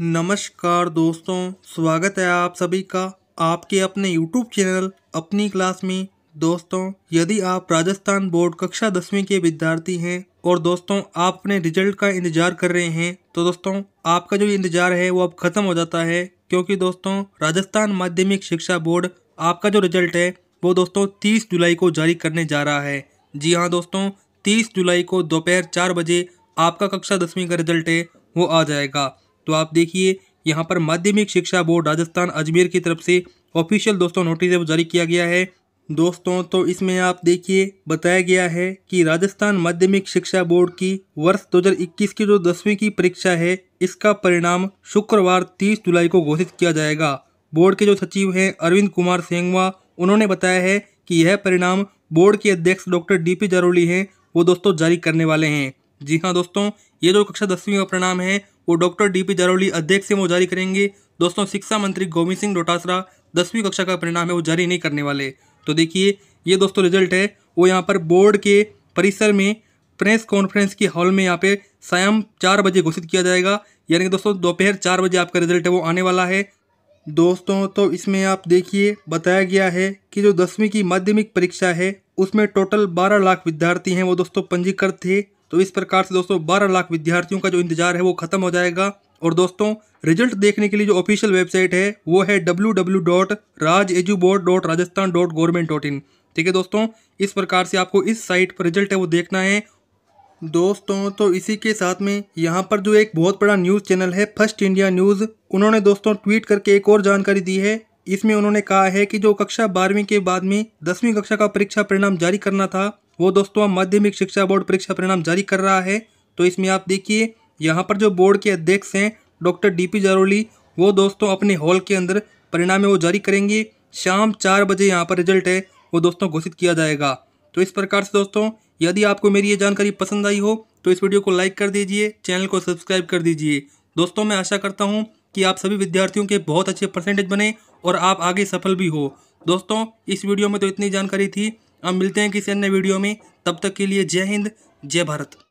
नमस्कार दोस्तों स्वागत है आप सभी का आपके अपने यूट्यूब चैनल अपनी क्लास में दोस्तों यदि आप राजस्थान बोर्ड कक्षा दसवीं के विद्यार्थी हैं और दोस्तों आप अपने रिजल्ट का इंतजार कर रहे हैं तो दोस्तों आपका जो इंतजार है वो अब ख़त्म हो जाता है क्योंकि दोस्तों राजस्थान माध्यमिक शिक्षा बोर्ड आपका जो रिजल्ट है वो दोस्तों तीस जुलाई को जारी करने जा रहा है जी हाँ दोस्तों तीस जुलाई को दोपहर चार बजे आपका कक्षा दसवीं का रिजल्ट है वो आ जाएगा तो आप देखिए यहाँ पर माध्यमिक शिक्षा बोर्ड राजस्थान अजमेर की तरफ से ऑफिशियल दोस्तों नोटिस जारी किया गया है दोस्तों तो इसमें आप देखिए बताया गया है कि राजस्थान माध्यमिक शिक्षा बोर्ड की वर्ष 2021 की जो दसवीं की परीक्षा है इसका परिणाम शुक्रवार 30 जुलाई को घोषित किया जाएगा बोर्ड के जो सचिव हैं अरविंद कुमार सेंगवा उन्होंने बताया है कि यह परिणाम बोर्ड के अध्यक्ष डॉक्टर डी पी जरोली हैं वो दोस्तों जारी करने वाले हैं जी हाँ दोस्तों ये जो कक्षा दसवीं का परिणाम है वो डॉक्टर डी पी दरौली अध्यक्ष से वो जारी करेंगे दोस्तों शिक्षा मंत्री गोविंद सिंह डोटासरा दसवीं कक्षा का परिणाम है वो जारी नहीं करने वाले तो देखिए ये दोस्तों रिजल्ट है वो यहाँ पर बोर्ड के परिसर में प्रेस कॉन्फ्रेंस के हॉल में यहाँ पे सायं चार बजे घोषित किया जाएगा यानी कि दोस्तों दोपहर चार बजे आपका रिजल्ट है वो आने वाला है दोस्तों तो इसमें आप देखिए बताया गया है कि जो दसवीं की माध्यमिक परीक्षा है उसमें टोटल बारह लाख विद्यार्थी हैं वो दोस्तों पंजीकृत थे तो इस प्रकार से दोस्तों बारह लाख विद्यार्थियों का जो इंतजार है वो खत्म हो जाएगा और दोस्तों रिजल्ट देखने के लिए जो ऑफिशियल वेबसाइट है वो है W W dot Raj edu board dot Rajasthan dot government dot in ठीक है दोस्तों इस प्रकार से आपको इस साइट पर रिजल्ट है वो देखना है दोस्तों तो इसी के साथ में यहाँ पर जो एक बहुत बड़ा न्यूज़ चैनल है फर्स्ट इंडिया न्यूज़ उन्होंने दोस्तों ट्वीट करके एक और जानकारी दी है इसमें उन्होंने कहा है कि जो कक्षा बारहवीं के बाद में दसवीं कक्षा का परीक्षा परिणाम जारी करना था वो दोस्तों माध्यमिक शिक्षा बोर्ड परीक्षा परिणाम जारी कर रहा है तो इसमें आप देखिए यहाँ पर जो बोर्ड के अध्यक्ष हैं डॉक्टर डी पी जारोली वो दोस्तों अपने हॉल के अंदर परिणाम वो जारी करेंगे शाम चार बजे यहाँ पर रिजल्ट है वो दोस्तों घोषित किया जाएगा तो इस प्रकार से दोस्तों यदि आपको मेरी ये जानकारी पसंद आई हो तो इस वीडियो को लाइक कर दीजिए चैनल को सब्सक्राइब कर दीजिए दोस्तों मैं आशा करता हूँ कि आप सभी विद्यार्थियों के बहुत अच्छे परसेंटेज बने और आप आगे सफल भी हो दोस्तों इस वीडियो में तो इतनी जानकारी थी अब मिलते हैं किसी अन्य वीडियो में तब तक के लिए जय हिंद जय भारत